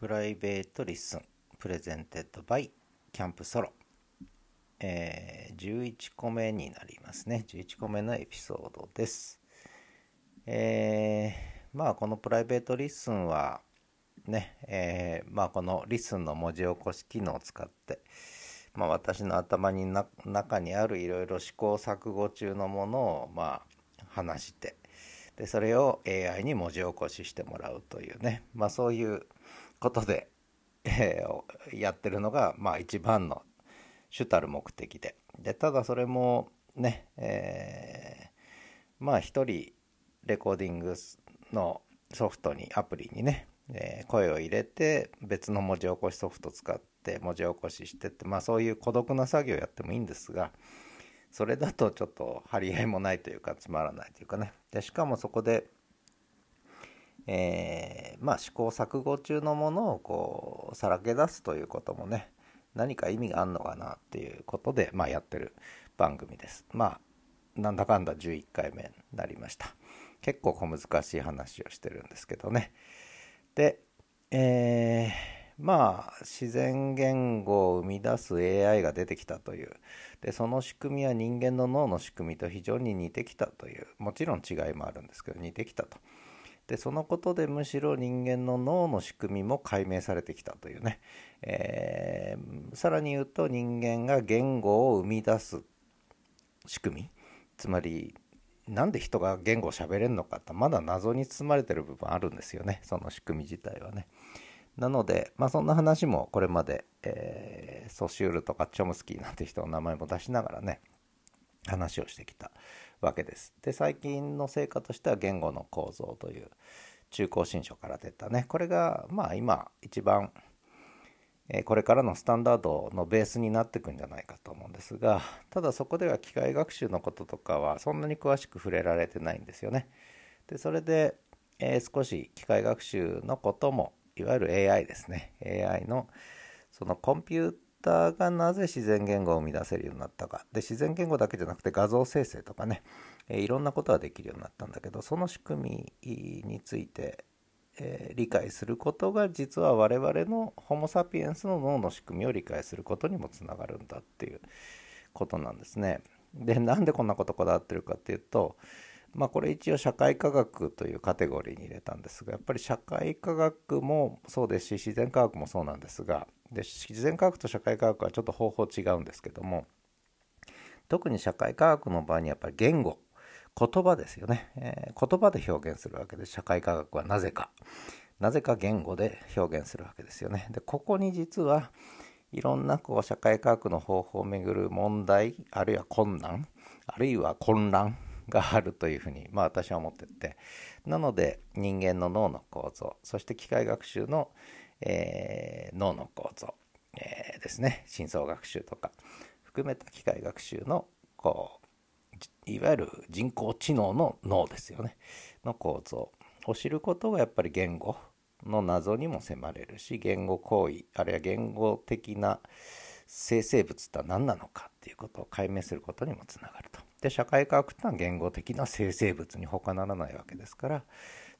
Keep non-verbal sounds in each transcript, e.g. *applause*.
プライベートリッスンプレゼンテッドバイキャンプソロ、えー、11個目になりますね11個目のエピソードですえー、まあこのプライベートリッスンはねえー、まあこのリッスンの文字起こし機能を使ってまあ、私の頭にな中にあるいろいろ試行錯誤中のものをまあ話してでそれを AI に文字起こししてもらうというね、まあ、そういうことで、えー、やってるのが、まあ、一番の主たる目的ででただそれもね、えー、まあ一人レコーディングのソフトにアプリにね、えー、声を入れて別の文字起こしソフト使って文字起こししてってまあそういう孤独な作業やってもいいんですがそれだとちょっと張り合いもないというかつまらないというかねでしかもそこでえー、まあ、試行錯誤中のものをこうさらけ出すということもね何か意味があるのかなっていうことで、まあ、やってる番組です。まあなんだかんだ11回目になりました。結構小難しい話をしてるんですけどね。で、えー、まあ自然言語を生み出す AI が出てきたというでその仕組みは人間の脳の仕組みと非常に似てきたというもちろん違いもあるんですけど似てきたと。でそのことでむしろ人間の脳の仕組みも解明されてきたというね、えー、さらに言うと人間が言語を生み出す仕組みつまりなんで人が言語を喋れるのかってまだ謎に包まれてる部分あるんですよねその仕組み自体はね。なので、まあ、そんな話もこれまで、えー、ソシュールとかチョムスキーなんて人の名前も出しながらね話をしてきたわけです。で最近の成果としては言語の構造という中高新書から出たねこれがまあ今一番これからのスタンダードのベースになっていくんじゃないかと思うんですがただそこでは機械学習のこととかはそんなに詳しく触れられてないんですよね。でそれで、えー、少し機械学習のこともいわゆる AI ですね AI のそのコンピューターがなぜ自然言語を生み出せるようになったかで自然言語だけじゃなくて画像生成とかね、えー、いろんなことができるようになったんだけどその仕組みについて、えー、理解することが実は我々のホモ・サピエンスの脳の仕組みを理解することにもつながるんだっていうことなんですね。でなんでこんなことこだわってるかっていうとまあ、これ一応社会科学というカテゴリーに入れたんですがやっぱり社会科学もそうですし自然科学もそうなんですがで自然科学と社会科学はちょっと方法違うんですけども特に社会科学の場合にやっぱり言語言葉ですよね、えー、言葉で表現するわけで社会科学はなぜかなぜか言語で表現するわけですよねでここに実はいろんなこう社会科学の方法をめぐる問題あるいは困難あるいは混乱があるというふうに、まあ、私は思っててなので人間の脳の構造そして機械学習の、えー、脳の構造、えー、ですね深層学習とか含めた機械学習のこういわゆる人工知能の脳ですよねの構造を知ることがやっぱり言語の謎にも迫れるし言語行為あるいは言語的な生成物とは何なのかっていうことを解明することにもつながると。で社会科学ってのは言語的な生成物に他ならないわけですから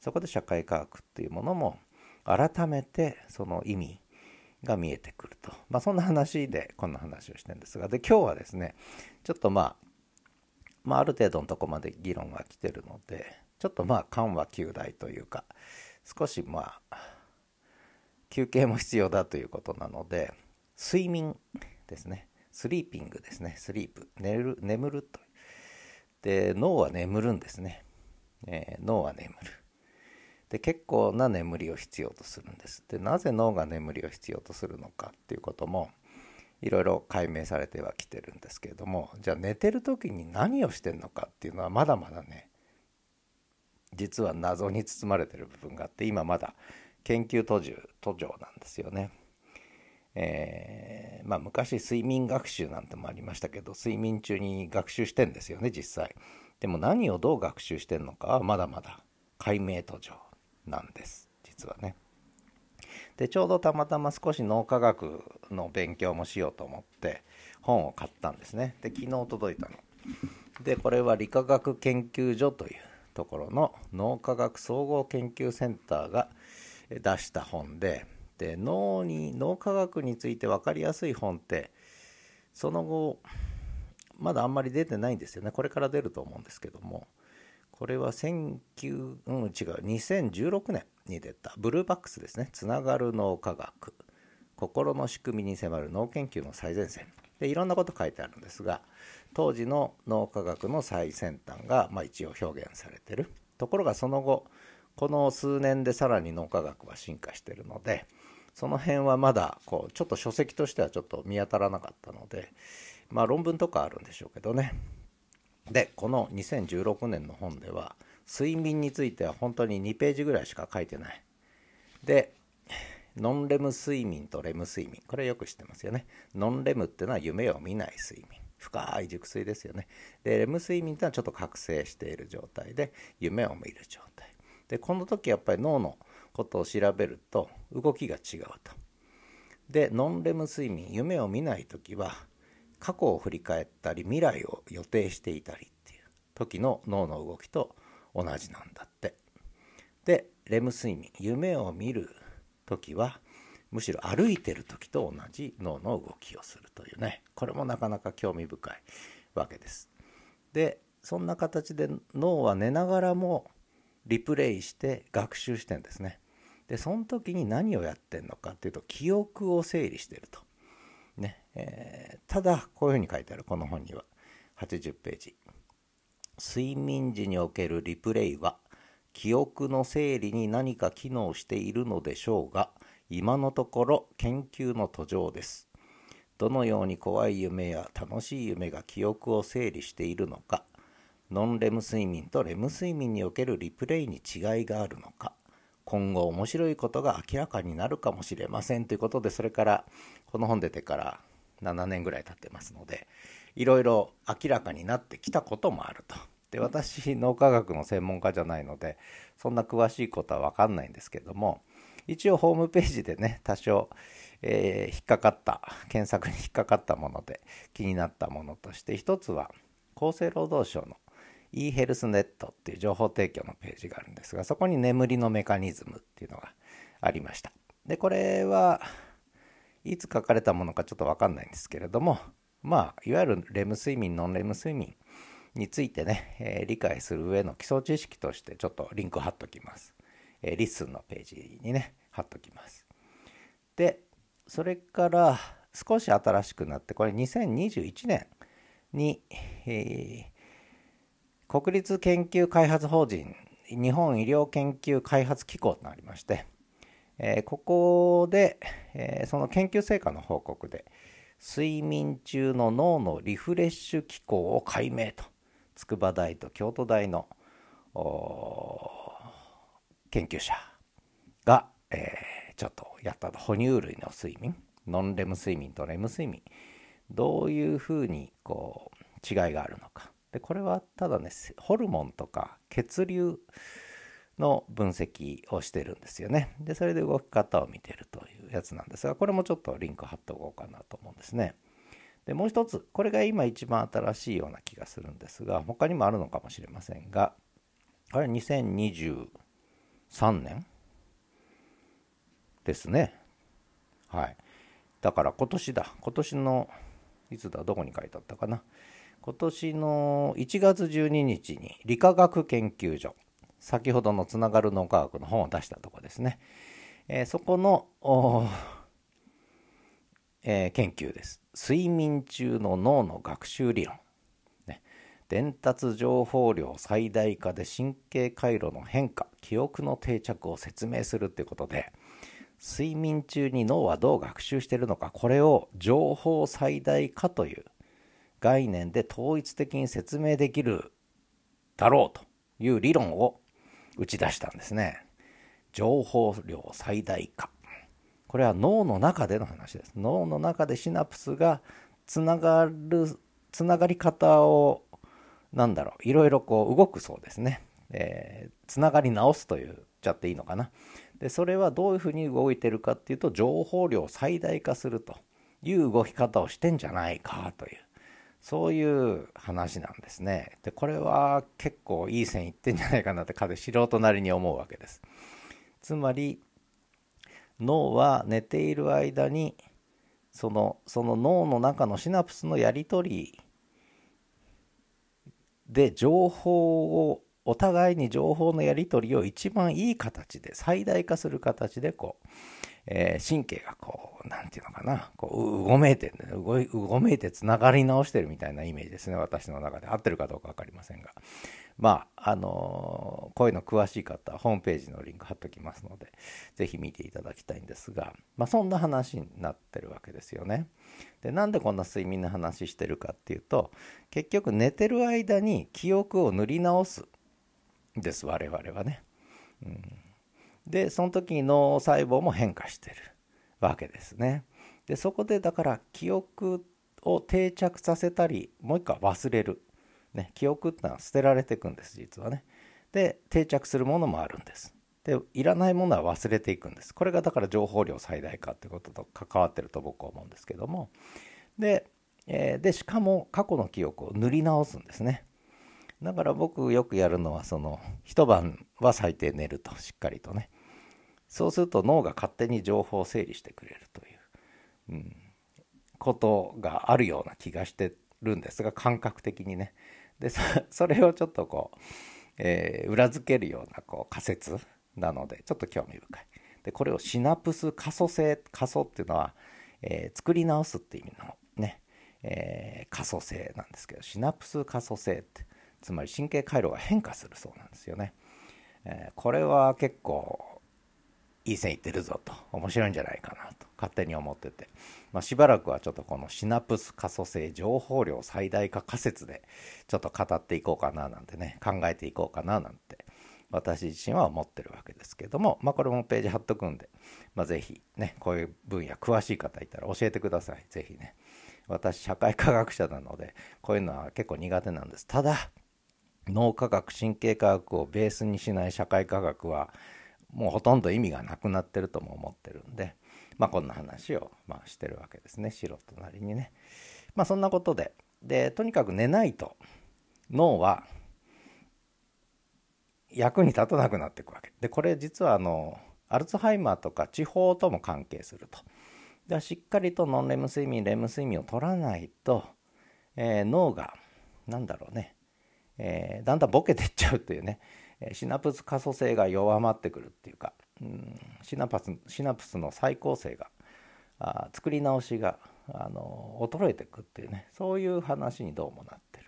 そこで社会科学っていうものも改めてその意味が見えてくると、まあ、そんな話でこんな話をしてるんですがで今日はですねちょっとまあまあ、ある程度のとこまで議論が来てるのでちょっとまあ緩和旧大というか少しまあ休憩も必要だということなので睡眠ですねスリーピングですねスリープ寝る眠るとで脳は眠るんですね、えー、脳は眠るで結構な眠りを必要とするんですでなぜ脳が眠りを必要とするのかっていうこともいろいろ解明されてはきてるんですけれどもじゃあ寝てる時に何をしてんのかっていうのはまだまだね実は謎に包まれてる部分があって今まだ研究途中途上なんですよね。えー、まあ、昔睡眠学習なんてもありましたけど睡眠中に学習してんですよね実際。でも何をどう学習してんのかはまだまだ解明途上なんです実はね。でちょうどたまたま少し脳科学の勉強もしようと思って本を買ったんですねで昨日届いたのでこれは理化学研究所というところの脳科学総合研究センターが出した本でで脳に脳科学について分かりやすい本ってその後まだあんまり出てないんですよねこれから出ると思うんですけどもこれは19、うん、違う、2016年に出た、ブルーバックスですね。つながる脳科学。心の仕組みに迫る脳研究の最前線。で、いろんなこと書いてあるんですが、当時の脳科学の最先端が、まあ、一応表現されてる。ところがその後、この数年でさらに脳科学は進化してるので、その辺はまだ、こう、ちょっと書籍としてはちょっと見当たらなかったので、まあ論文とかあるんでしょうけどね。でこの2016年の本では睡眠については本当に2ページぐらいしか書いてないでノンレム睡眠とレム睡眠これよく知ってますよねノンレムっていうのは夢を見ない睡眠深い熟睡ですよねでレム睡眠ってのはちょっと覚醒している状態で夢を見る状態でこの時やっぱり脳のことを調べると動きが違うとでノンレム睡眠夢を見ない時は過去を振り返ったり未来を予定していたりっていう時の脳の動きと同じなんだって。でレム睡眠夢を見る時はむしろ歩いてる時と同じ脳の動きをするというねこれもなかなか興味深いわけです。でそんな形で脳は寝ながらもリプレイして学習してんですね。でその時に何をやってんのかっていうと記憶を整理してると。ねえー、ただこういうふうに書いてあるこの本には80ページ睡眠時におけるリプレイは記憶の整理に何か機能しているのでしょうが今のところ研究の途上ですどのように怖い夢や楽しい夢が記憶を整理しているのかノンレム睡眠とレム睡眠におけるリプレイに違いがあるのか今後面白いことが明らかになるかもしれませんということでそれからこの本出てから7年ぐらい経ってますのでいろいろ明らかになってきたこともあると。で私脳科学の専門家じゃないのでそんな詳しいことは分かんないんですけども一応ホームページでね多少、えー、引っかかった検索に引っかかったもので気になったものとして一つは厚生労働省の e ヘルスネットっていう情報提供のページがあるんですがそこに眠りのメカニズムっていうのがありましたでこれはいつ書かれたものかちょっと分かんないんですけれどもまあいわゆるレム睡眠ノンレム睡眠についてね、えー、理解する上の基礎知識としてちょっとリンク貼っときます、えー、リッスンのページにね貼っときますでそれから少し新しくなってこれ2021年に、えー、国立研究開発法人日本医療研究開発機構となりましてえー、ここで、えー、その研究成果の報告で睡眠中の脳のリフレッシュ機構を解明と筑波大と京都大の研究者が、えー、ちょっとやった哺乳類の睡眠ノンレム睡眠とレム睡眠どういうふうにこう違いがあるのかでこれはただねホルモンとか血流の分析をしてるんですよね。で、それで動き方を見てるというやつなんですが、これもちょっとリンク貼っておこうかなと思うんですね。で、もう一つ、これが今一番新しいような気がするんですが、他にもあるのかもしれませんが、これ2023年ですね。はい。だから今年だ。今年の、いつだ、どこに書いてあったかな。今年の1月12日に理化学研究所先ほどのつながる脳科学の本を出したとこですね。えー、そこの、えー、研究です。睡眠中の脳の学習理論。ね、伝達情報量最大化で神経回路の変化、記憶の定着を説明するっていうことで、睡眠中に脳はどう学習しているのか、これを情報最大化という概念で統一的に説明できるだろうという理論を打ち出したんですね。情報量最大化。これは脳の中での話です。脳の中でシナプスがつながる、つながり方を、なんだろう、いろいろこう動くそうですね。えー、つながり直すと言っちゃっていいのかな。で、それはどういうふうに動いてるかっていうと、情報量を最大化するという動き方をしてんじゃないかという。そういう話なんですね。でこれは結構いい線いってんじゃないかなって彼素人なりに思うわけです。つまり脳は寝ている間にそのその脳の中のシナプスのやり取りで情報をお互いに情報のやり取りを一番いい形で最大化する形でこう、えー、神経がこうなていうのかな、こう、うごめいて、うごうごめいてつながり直してるみたいなイメージですね、私の中で。合ってるかどうか分かりませんが。まあ、あのー、こういうの詳しい方、ホームページのリンク貼っときますので、是非見ていただきたいんですが、まあ、そんな話になってるわけですよね。で、なんでこんな睡眠の話してるかっていうと、結局寝てる間に記憶を塗り直すんです、我々はね。うん、で、その時に脳細胞も変化してる。わけですね。でそこでだから記憶を定着させたりもう一回忘れる、ね、記憶ってのは捨てられていくんです実はね。で定着するものもあるんです。でいらないものは忘れていくんです。これがだから情報量最大化ってことと関わってると僕は思うんですけどもで,、えー、でしかも過去の記憶を塗り直すんですね。だから僕よくやるのはその一晩は最低寝るとしっかりとねそうすると脳が勝手に情報を整理してくれるという、うん、ことがあるような気がしてるんですが感覚的にねで *laughs* それをちょっとこう、えー、裏付けるようなこう仮説なのでちょっと興味深いでこれをシナプス可塑性可塑っていうのは、えー、作り直すって意味のね、えー、可塑性なんですけどシナプス可塑性ってつまり神経回路が変化するそうなんですよね、えこれは結構いい線いってるぞと面白いんじゃないかなと勝手に思ってて、まあ、しばらくはちょっとこのシナプス可塑性情報量最大化仮説でちょっと語っていこうかななんてね考えていこうかななんて私自身は思ってるわけですけども、まあ、これもページ貼っとくんで、まあ、ぜひねこういう分野詳しい方いたら教えてくださいぜひね私社会科学者なのでこういうのは結構苦手なんですただ脳科学神経科学をベースにしない社会科学はもうほとんど意味がなくなってるとも思ってるんで、まあ、こんな話を、まあ、してるわけですね素人なりにね。まあ、そんなことででとにかく寝ないと脳は役に立たなくなっていくわけでこれ実はあのアルツハイマーとか地方とも関係するとでしっかりとノンレム睡眠レム睡眠を取らないと、えー、脳が何だろうね、えー、だんだんボケてっちゃうというねシナプス可塑性が弱まってくるっていうか、うん、シナパスシナプスの再構成があ作り直しがあの衰えていくっていうねそういう話にどうもなってる。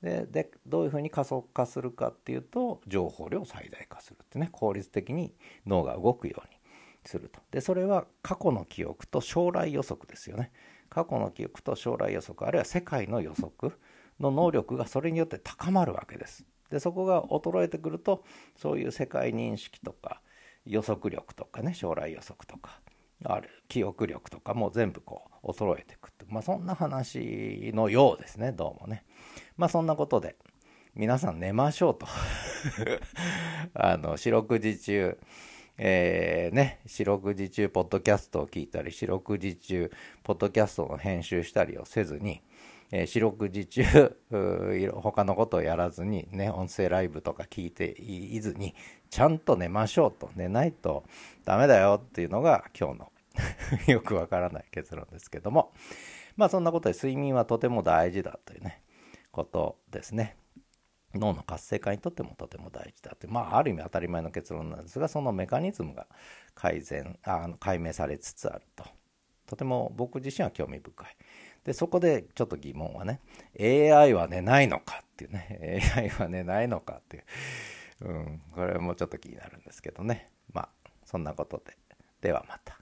ででどういうふうに加速化するかっていうと情報量を最大化するってね効率的に脳が動くようにすると。でそれは過去の記憶と将来予測ですよね。過去の記憶と将来予測あるいは世界の予測の能力がそれによって高まるわけです。でそこが衰えてくるとそういう世界認識とか予測力とかね将来予測とかある記憶力とかも全部こう衰えていくって、まあ、そんな話のようですねどうもね。まあそんなことで皆さん寝ましょうと *laughs* あの四六時中えー、ね、四六時中、ポッドキャストを聞いたり、四六時中、ポッドキャストの編集したりをせずに、えー、四六時中 *laughs* 他のことをやらずにね音声ライブとか聞いていずにちゃんと寝ましょうと寝ないとダメだよっていうのが今日の *laughs* よくわからない結論ですけどもまあそんなことで睡眠はとても大事だというねことですね。脳の活性化にとってもとても大事だってまあある意味当たり前の結論なんですがそのメカニズムが改善あ解明されつつあるととても僕自身は興味深いでそこでちょっと疑問はね AI はねないのかっていうね AI はねないのかっていう、うん、これもちょっと気になるんですけどねまあそんなことでではまた。